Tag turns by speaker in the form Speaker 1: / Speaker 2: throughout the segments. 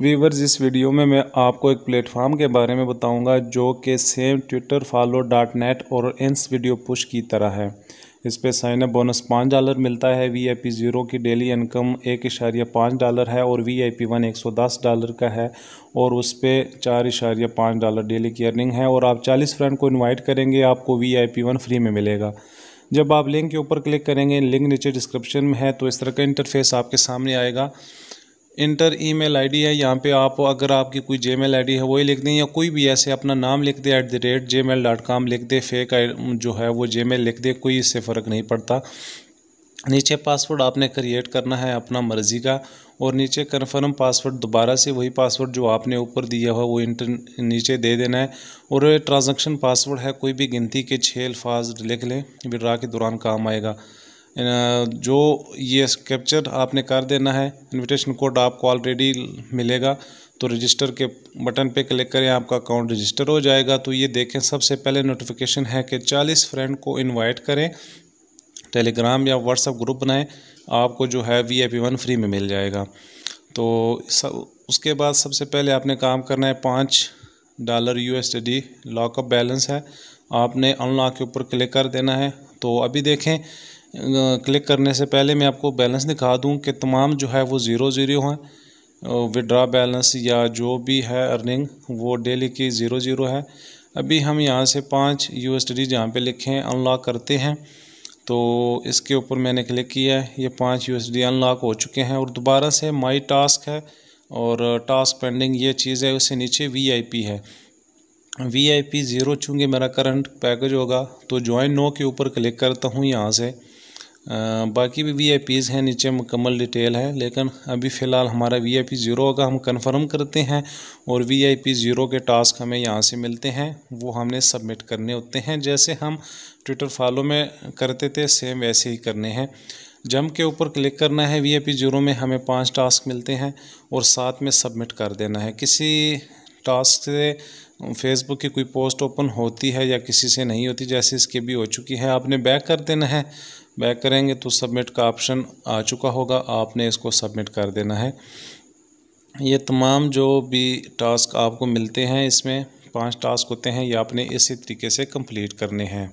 Speaker 1: viewers इस video में मैं आपको एक प्लेटफॉर्म के बारे में बताऊंगा जो कि same Twitter follow dot net और एंस वीडियो पुश की तरह है इस पर साइनअप बोनस पाँच डॉलर मिलता है वी आई पी ज़ीरो की डेली इनकम एक इशारिया पाँच डॉलर है और वी आई पी वन एक सौ दस डॉलर का है और उस पर चार इशारिया पाँच डॉलर डेली की अर्निंग है और आप चालीस फ्रेंड को इनवाइट करेंगे आपको V I P one free में मिलेगा जब आप लिंक के ऊपर क्लिक करेंगे लिंक नीचे डिस्क्रिप्शन में है तो इस तरह का इंटरफेस आपके सामने आएगा इंटर ईमेल आईडी है यहाँ पे आप अगर आपकी कोई जीमेल आईडी है वही लिख दें या कोई भी ऐसे अपना नाम लिख दे at the rate Gmail dot com लिख दे फेक जो है वो जे मेल लिख दे कोई इससे फ़र्क नहीं पड़ता नीचे पासवर्ड आपने क्रिएट करना है अपना मर्ज़ी का और नीचे कन्फर्म पासवर्ड दोबारा से वही पासवर्ड जो आपने ऊपर दिया हुआ वो इंटर नीचे दे देना है और ट्रांजैक्शन पासवर्ड है कोई भी गिनती के छः अल्फाज लिख लें विड्रा के दौरान काम आएगा Uh, जो ये कैप्चर आपने कर देना है इनविटेशन कोड आपको ऑलरेडी मिलेगा तो रजिस्टर के बटन पे क्लिक करें आपका अकाउंट रजिस्टर हो जाएगा तो ये देखें सबसे पहले नोटिफिकेशन है कि 40 फ्रेंड को इनवाइट करें टेलीग्राम या व्हाट्सएप ग्रुप बनाएं आपको जो है V I P one free में मिल जाएगा तो सब उसके बाद सबसे पहले आपने काम करना है पाँच dollar U S D lockup balance है आपने अनलॉक के ऊपर क्लिक कर देना है तो अभी देखें क्लिक करने से पहले मैं आपको बैलेंस दिखा दूं कि तमाम जो है वो ज़ीरो ज़ीरो हैं विड्रा बैलेंस या जो भी है अर्निंग वो डेली की ज़ीरो ज़ीरो है अभी हम यहाँ से पाँच यू एस डी जहाँ पर लिखे हैं अनलॉक करते हैं तो इसके ऊपर मैंने क्लिक किया है ये पाँच यू एस डी अनलॉक हो चुके हैं और दोबारा से माई टास्क है और टास्क पेंडिंग ये चीज़ है उससे नीचे वी आई पी है वी आई पी ज़ीरो चूँकि मेरा करंट पैकेज होगा तो ज्वाइन नो के ऊपर क्लिक करता हूँ यहाँ से बाकी भी वीआईपीज़ हैं नीचे मुकम्मल डिटेल है लेकिन अभी फ़िलहाल हमारा वीआईपी ज़ीरो का हम कंफर्म करते हैं और वीआईपी ज़ीरो के टास्क हमें यहाँ से मिलते हैं वो हमने सबमिट करने होते हैं जैसे हम ट्विटर फॉलो में करते थे सेम वैसे ही करने हैं जम के ऊपर क्लिक करना है वीआईपी ज़ीरो में हमें पाँच टास्क मिलते हैं और साथ में सबमिट कर देना है किसी टास्क से फेसबुक की कोई पोस्ट ओपन होती है या किसी से नहीं होती जैसे इसके भी हो चुकी है आपने बैक कर देना है बैक करेंगे तो सबमिट का ऑप्शन आ चुका होगा आपने इसको सबमिट कर देना है ये तमाम जो भी टास्क आपको मिलते हैं इसमें पांच टास्क होते हैं ये आपने इसी तरीके से कंप्लीट करने हैं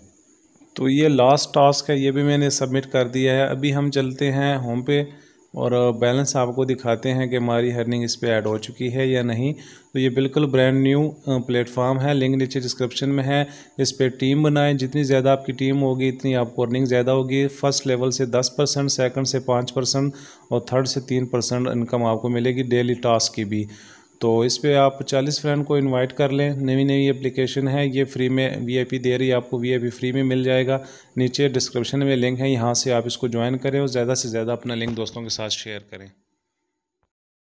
Speaker 1: तो ये लास्ट टास्क है ये भी मैंने सबमिट कर दिया है अभी हम चलते हैं होम पे और बैलेंस आपको दिखाते हैं कि हमारी हर्निंग इस पर ऐड हो चुकी है या नहीं तो ये बिल्कुल ब्रांड न्यू प्लेटफॉर्म है लिंक नीचे डिस्क्रिप्शन में है इस पर टीम बनाएं जितनी ज़्यादा आपकी टीम होगी इतनी आपको अर्निंग ज़्यादा होगी फर्स्ट लेवल से दस परसेंट सेकेंड से पाँच परसेंट और थर्ड से तीन परसेंट इनकम आपको मिलेगी डेली टास्क की भी तो इस पर आप चालीस फ्रेंड को इनवाइट कर लें नवी नवी एप्लीकेशन है ये फ्री में वीआईपी दे रही है आपको वीआईपी फ्री में मिल जाएगा नीचे डिस्क्रिप्शन में लिंक है यहाँ से आप इसको ज्वाइन करें और ज़्यादा से ज़्यादा अपना लिंक दोस्तों के साथ शेयर करें